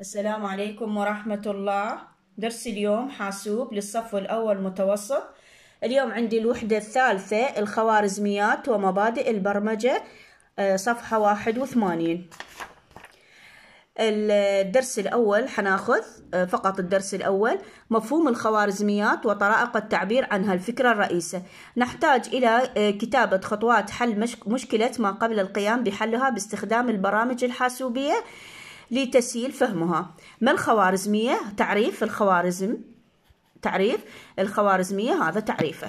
السلام عليكم ورحمة الله درس اليوم حاسوب للصف الأول متوسط اليوم عندي الوحدة الثالثة الخوارزميات ومبادئ البرمجة آه، صفحة واحد وثمانين الدرس الأول حناخذ آه، فقط الدرس الأول مفهوم الخوارزميات وطرائق التعبير عن هالفكرة الرئيسة نحتاج إلى آه، كتابة خطوات حل مشكلة ما قبل القيام بحلها باستخدام البرامج الحاسوبية لتسهيل فهمها ما الخوارزمية تعريف الخوارزم تعريف الخوارزمية هذا تعريفه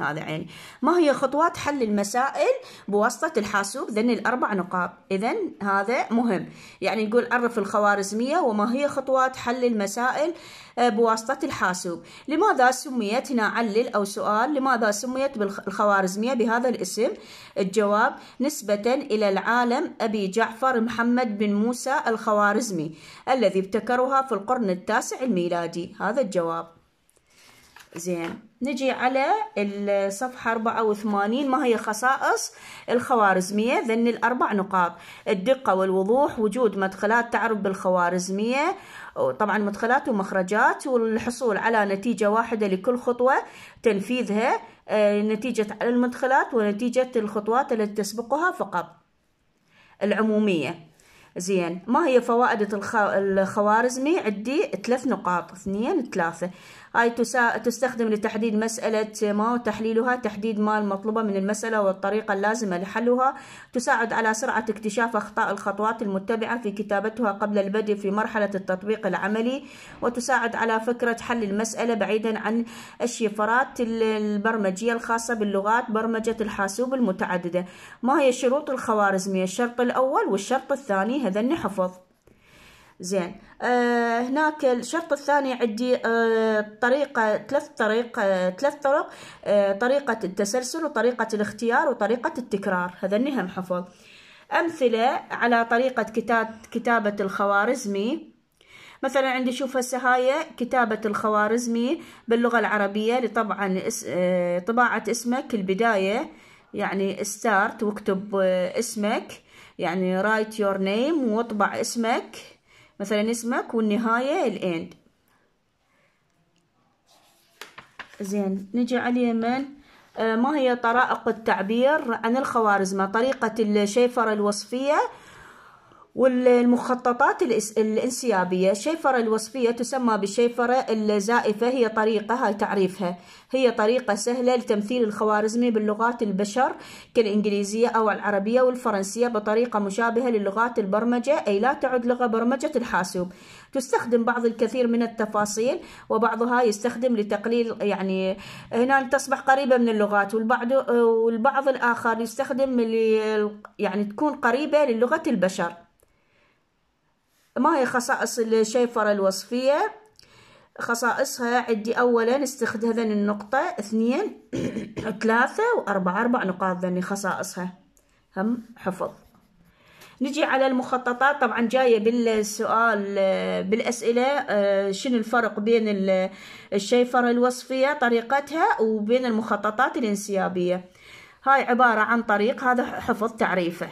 هذا عيني ما هي خطوات حل المسائل بواسطة الحاسوب ذن الأربع نقاط إذا هذا مهم يعني نقول عرف الخوارزمية وما هي خطوات حل المسائل آه، بواسطة الحاسوب لماذا سميت هنا علل أو سؤال لماذا سميت بالخوارزمية بهذا الاسم الجواب نسبة إلى العالم أبي جعفر محمد بن موسى الخوارزمي الذي ابتكرها في القرن التاسع الميلادي هذا الجواب زين نجي على الصفحة 84 ما هي خصائص الخوارزمية ذن الأربع نقاط الدقة والوضوح وجود مدخلات تعرف بالخوارزمية طبعا مدخلات ومخرجات والحصول على نتيجة واحدة لكل خطوة تنفيذها آه، نتيجة المدخلات ونتيجة الخطوات التي تسبقها فقط العمومية زين ما هي فوائد الخوارزمي عندي ثلاث نقاط اثنين ثلاثة هاي تستخدم لتحديد مسألة ما وتحليلها تحديد ما المطلوبة من المسألة والطريقة اللازمة لحلها تساعد على سرعة اكتشاف أخطاء الخطوات المتبعة في كتابتها قبل البدء في مرحلة التطبيق العملي وتساعد على فكرة حل المسألة بعيدا عن الشفرات البرمجية الخاصة باللغات برمجة الحاسوب المتعددة ما هي شروط الخوارزمية الشرط الأول والشرط الثاني هذا حفظ زين آه هناك الشرط الثاني عندي آه طريقة ثلاث طريق آه ثلاث طرق آه طريقة التسلسل وطريقة الاختيار وطريقة التكرار هذا هم حفظ أمثلة على طريقة كتاب كتابة الخوارزمي مثلا عندي شوف هسه هاي كتابة الخوارزمي باللغة العربية لطبعا اس آه طباعة اسمك البداية يعني ستارت واكتب آه اسمك يعني رايت يور نيم واطبع اسمك مثلا اسمك والنهاية الاند زين نجي على اليمن آه، ما هي طرائق التعبير عن الخوارزمة طريقة الشيفرة الوصفية والمخططات الانسيابية الشيفرة الوصفية تسمى بالشيفرة الزائفة هي طريقة هاي تعريفها هي طريقة سهلة لتمثيل الخوارزمي باللغات البشر كالإنجليزية أو العربية والفرنسية بطريقة مشابهة للغات البرمجة أي لا تعد لغة برمجة الحاسوب تستخدم بعض الكثير من التفاصيل وبعضها يستخدم لتقليل يعني هنا تصبح قريبة من اللغات والبعض والبعض الآخر يستخدم يعني تكون قريبة للغة البشر ما هي خصائص الشيفرة الوصفية خصائصها عندي أولا استخدم ذن النقطة اثنين ثلاثة وأربعة أربع نقاط ذني خصائصها هم حفظ نجي على المخططات طبعا جايه بالسؤال آه، بالاسئله آه، شنو الفرق بين الشيفره الوصفيه طريقتها وبين المخططات الانسيابيه هاي عباره عن طريق هذا حفظ تعريفه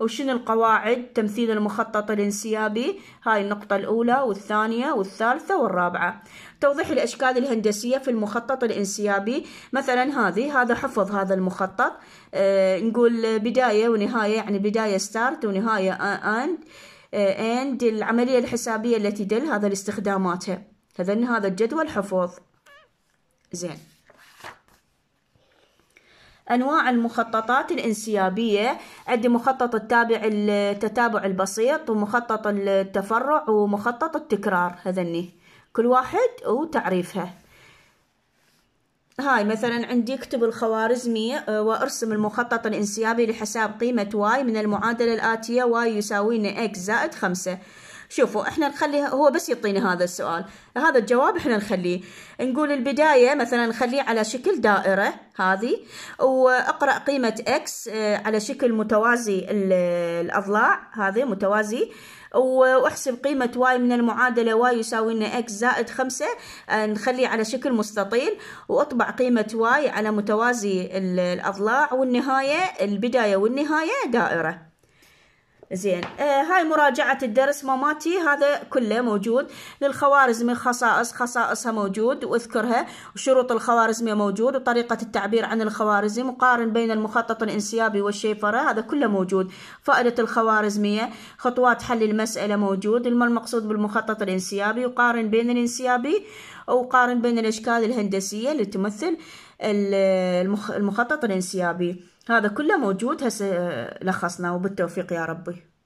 وشنو القواعد تمثيل المخطط الانسيابي هاي النقطة الأولى والثانية والثالثة والرابعة توضيح الأشكال الهندسية في المخطط الانسيابي مثلا هذه هذا حفظ هذا المخطط آه نقول بداية ونهاية يعني بداية start ونهاية end اند آه، العملية الحسابية التي دل هذا الاستخداماتها هذا هذا الجدول حفظ زين أنواع المخططات الانسيابية عندي مخطط التابع التتابع البسيط ومخطط التفرع ومخطط التكرار هذني كل واحد وتعريفها هاي مثلا عندي اكتب الخوارزمية آه، وارسم المخطط الانسيابي لحساب قيمة واي من المعادلة الآتية واي يساوينا اكس زائد خمسة شوفوا احنا نخلي هو بس يعطينا هذا السؤال هذا الجواب احنا نخليه نقول البداية مثلا نخليه على شكل دائرة هذه واقرأ قيمة اكس آه، على شكل متوازي الاضلاع هذه متوازي واحسب قيمة واي من المعادلة واي يساوي لنا اكس زائد خمسة آه، نخليه على شكل مستطيل واطبع قيمة واي على متوازي الاضلاع والنهاية البداية والنهاية دائرة زين آه هاي مراجعة الدرس ماماتي هذا كله موجود للخوارزمي خصائص خصائصها موجود واذكرها وشروط الخوارزمية موجود وطريقة التعبير عن الخوارزمي مقارن بين المخطط الانسيابي والشيفرة هذا كله موجود فائدة الخوارزمية خطوات حل المسألة موجود ما المقصود بالمخطط الانسيابي وقارن بين الانسيابي وقارن بين الأشكال الهندسية اللي تمثل المخطط الانسيابي هذا كله موجود هسه آه، لخصنا وبالتوفيق يا ربي